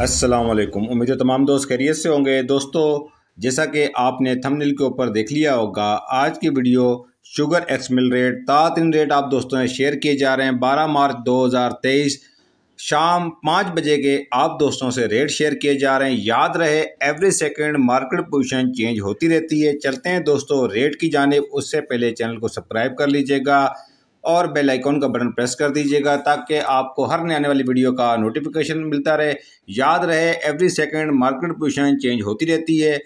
असलम उम्मीद है तमाम दोस्त खैरियत से होंगे दोस्तों जैसा कि आपने थंबनेल के ऊपर देख लिया होगा आज की video sugar ex mill rate तातिन रेट आप दोस्तों ने शेयर किए जा रहे हैं 12 मार्च 2023 शाम पाँच बजे के आप दोस्तों से रेट शेयर किए जा रहे हैं याद रहे every second market position change होती रहती है चलते हैं दोस्तों रेट की जानब उससे पहले चैनल को सब्सक्राइब कर लीजिएगा और बेल आइकॉन का बटन प्रेस कर दीजिएगा ताकि आपको हर नए आने वाली वीडियो का नोटिफिकेशन मिलता रहे याद रहे every second market position change होती रहती है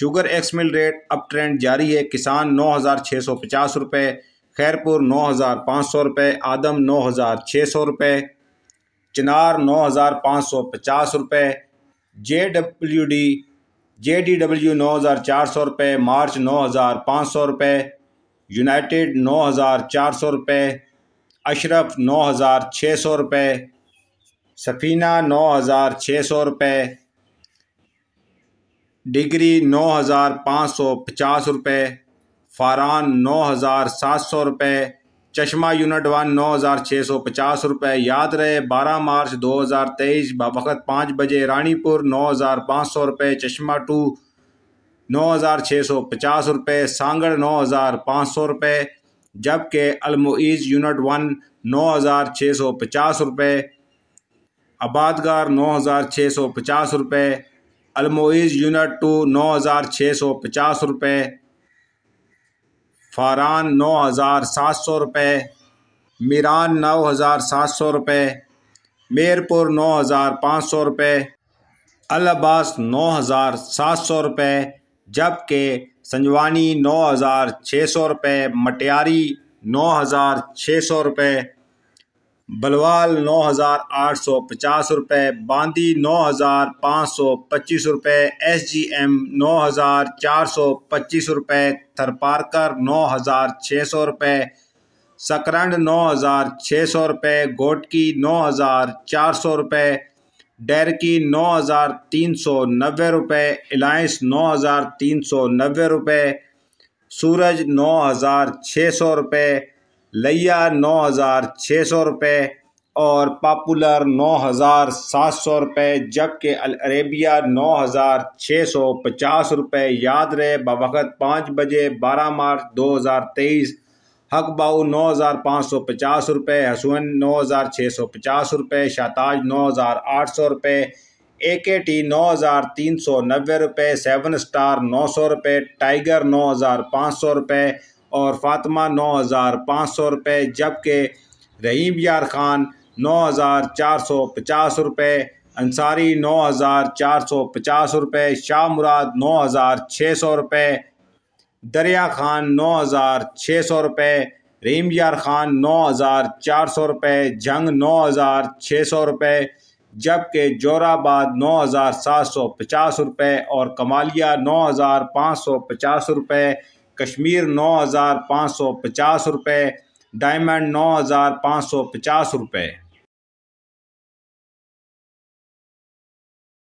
sugar ex mill rate up trend जारी है किसान नौ हज़ार छः सौ पचास रुपये खैरपुर नौ हज़ार पाँच सौ रुपये आदम नौ हज़ार छः सौ रुपये चिनार नौ हज़ार पाँच सौ पचास रुपये J W D J D W नौ हज़ार चार सौ रुपये मार्च नौ हज़ार पाँच सौ रुपये यूनाइटेड नौ हज़ार चार सौ रुपये अशरफ नौ हज़ार छः सौ रुपये सफ़ीना नौ हज़ार छः सौ रुपये डिग्री नौ हज़ार पाँच सौ पचास रुपये फारान नौ हज़ार सात सौ रुपये चश्मा यूनिट वन नौ हज़ार छः सौ पचास रुपये याद रहे बारह मार्च दो हज़ार तेईस बवक़त पाँच बजे रानीपुर नौ हज़ार पाँच सौ रुपये चश्मा टू नौ हज़ार छः सौ पचास रुपये सांगड़ नौ हज़ार पाँच सौ रुपये जबकि अलमोईज यूनिट वन नौ हज़ार छः सौ पचास रुपये आबादगार नौ हज़ार छः सौ पचास रुपये अलमोज़ यूनिट टू नौ हज़ार छः सौ पचास रुपये फारान नौ हज़ार सात सौ रुपये मीरान नौ हज़ार सात सौ रुपये मेरपुर नौ हज़ार पाँच सौ रुपये अलबास नौ हज़ार सात सौ रुपये जबकि संजवानी नौ हज़ार छः सौ रुपये मटियारी नौ हज़ार छः सौ रुपये बलवाल नौ हज़ार आठ सौ पचास रुपये बांदी नौ हज़ार पाँच सौ पच्चीस रुपये एस जी एम नौ हज़ार चार सौ पच्चीस रुपये थरपारकर नौ हज़ार छः सौ रुपये सकरंड नौ हज़ार छः सौ रुपये गोटकी नौ हज़ार चार सौ रुपये डेरकी नौ हज़ार तीन सौ नबे रुपये अलायंस नौ हज़ार तीन सौ नबे रुपये सूरज नौ हज़ार छः सौ रुपये लिया नौ हज़ार छः सौ रुपये और पापुलर नौ हज़ार सात सौ रुपये जबकि अरेबिया नौ हज़ार छः सौ पचास रुपये याद रहे बवक़त पाँच बजे बारह मार्च दो हज़ार तेईस हक बाऊ नौ हज़ार पाँच सौ पचास रुपये हसवन नौ हज़ार छः सौ पचास रुपये शाताज नौ हज़ार आठ सौ रुपये ए के टी नौ हज़ार तीन सौ नब्बे रुपये सेवन स्टार नौ सौ रुपये टाइगर नौ हज़ार पाँच सौ रुपये और फातिमा नौ हज़ार पाँच सौ रुपये जबकि रहीम यार खान नौ हज़ार चार सौ पचास रुपये अंसारी नौ हज़ार चार सौ पचास रुपये शाह मुराद नौ हज़ार छः सौ रुपये दरिया खान नौ हज़ार छः सौ रुपये रेमजार यार खान नौ हज़ार चार सौ रुपये जंग नौ हज़ार छः सौ रुपये जबकि जोराबाद नौ हज़ार सात सौ पचास रुपये और कमालिया नौ हज़ार पाँच सौ पचास रुपये कश्मीर नौ हज़ार पाँच सौ पचास रुपये डायमंड नौ हज़ार पाँच सौ पचास रुपये